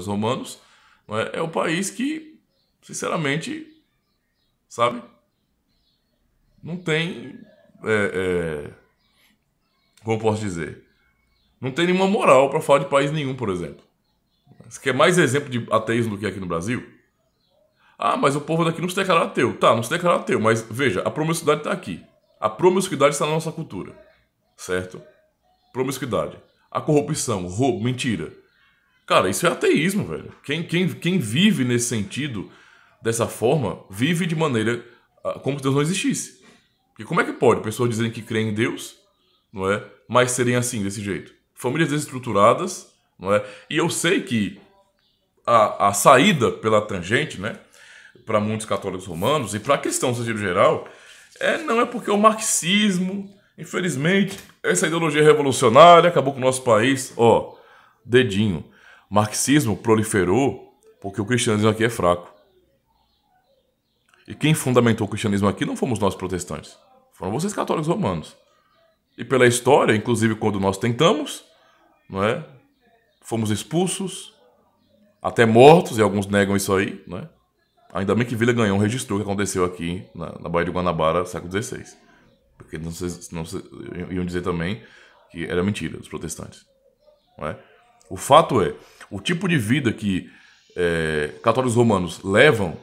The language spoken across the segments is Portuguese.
Os romanos, é? é o país que, sinceramente, sabe? Não tem. É, é, como posso dizer? Não tem nenhuma moral para falar de país nenhum, por exemplo. Você quer mais exemplo de ateísmo do que aqui no Brasil? Ah, mas o povo daqui não se declara ateu. Tá, não se declara ateu, mas veja, a promiscuidade está aqui. A promiscuidade está na nossa cultura. Certo? Promiscuidade. A corrupção, roubo, mentira. Cara, isso é ateísmo, velho. Quem, quem, quem vive nesse sentido, dessa forma, vive de maneira ah, como se Deus não existisse. Porque como é que pode pessoas dizerem que creem em Deus, não é? Mas serem assim, desse jeito? Famílias desestruturadas, não é? E eu sei que a, a saída pela tangente, né? Para muitos católicos romanos e para cristãos no sentido geral, é, não é porque o marxismo, infelizmente, essa ideologia revolucionária acabou com o nosso país, ó, dedinho marxismo proliferou porque o cristianismo aqui é fraco. E quem fundamentou o cristianismo aqui não fomos nós protestantes, foram vocês católicos romanos. E pela história, inclusive quando nós tentamos, não é? Fomos expulsos, até mortos, e alguns negam isso aí, não é Ainda bem que Vila Ganhão registrou o que aconteceu aqui na, na Baía de Guanabara, século XVI. Porque não, se, não se, iam dizer também que era mentira dos protestantes. Não é? O fato é, o tipo de vida que é, católicos romanos levam,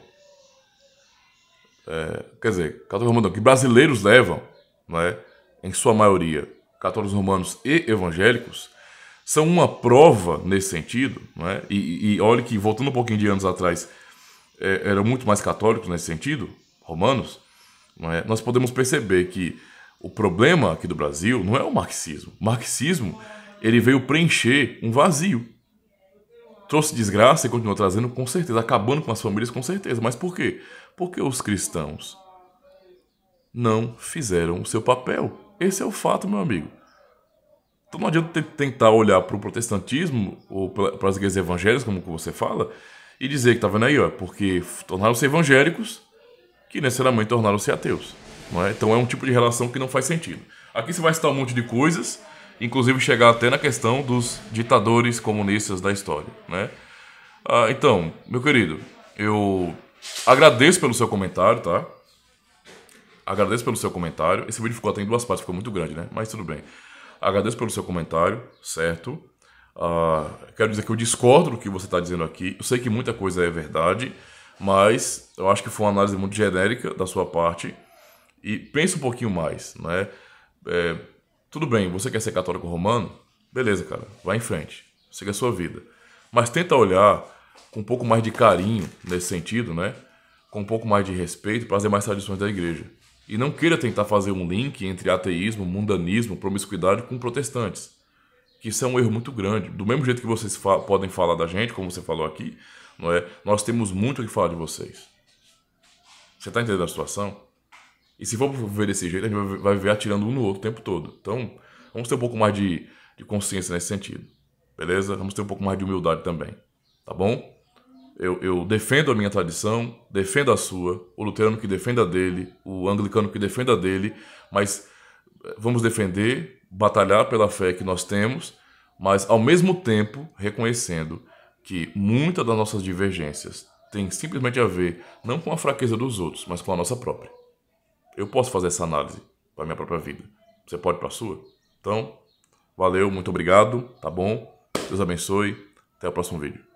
é, quer dizer, católicos romanos que brasileiros levam, né, em sua maioria, católicos romanos e evangélicos, são uma prova nesse sentido, né? e, e olha que, voltando um pouquinho de anos atrás, é, eram muito mais católicos nesse sentido, romanos, né? nós podemos perceber que o problema aqui do Brasil não é o marxismo. O marxismo ele veio preencher um vazio. Trouxe desgraça e continuou trazendo, com certeza, acabando com as famílias, com certeza. Mas por quê? Porque os cristãos não fizeram o seu papel. Esse é o fato, meu amigo. Então não adianta tentar olhar para o protestantismo ou para as igrejas evangélicas, como você fala, e dizer que tá vendo aí, ó, porque tornaram-se evangélicos que necessariamente tornaram-se ateus. É? Então é um tipo de relação que não faz sentido. Aqui você vai citar um monte de coisas inclusive chegar até na questão dos ditadores comunistas da história, né? Ah, então, meu querido, eu agradeço pelo seu comentário, tá? Agradeço pelo seu comentário. Esse vídeo ficou até em duas partes, ficou muito grande, né? Mas tudo bem. Agradeço pelo seu comentário, certo? Ah, quero dizer que eu discordo do que você está dizendo aqui. Eu sei que muita coisa é verdade, mas eu acho que foi uma análise muito genérica da sua parte. E pense um pouquinho mais, né? É, tudo bem, você quer ser católico romano? Beleza, cara, vai em frente, siga a sua vida. Mas tenta olhar com um pouco mais de carinho nesse sentido, né? Com um pouco mais de respeito para as demais tradições da igreja. E não queira tentar fazer um link entre ateísmo, mundanismo, promiscuidade com protestantes. Que isso é um erro muito grande. Do mesmo jeito que vocês fa podem falar da gente, como você falou aqui, não é? nós temos muito o que falar de vocês. Você está entendendo a situação? E se for viver desse jeito, a gente vai viver atirando um no outro o tempo todo. Então, vamos ter um pouco mais de, de consciência nesse sentido. Beleza? Vamos ter um pouco mais de humildade também. Tá bom? Eu, eu, defendo a minha tradição, defendo a sua, o luterano que defenda dele, o anglicano que defenda dele, mas eh, vamos defender, batalhar pela fé que nós temos, mas ao mesmo tempo reconhecendo que muitas das nossas divergências têm simplesmente a ver não com a fraqueza dos outros, mas com a nossa própria. Eu posso fazer essa análise para minha própria vida. Você pode para a sua? Então, valeu, muito obrigado, tá bom? Deus abençoe. Até o próximo vídeo.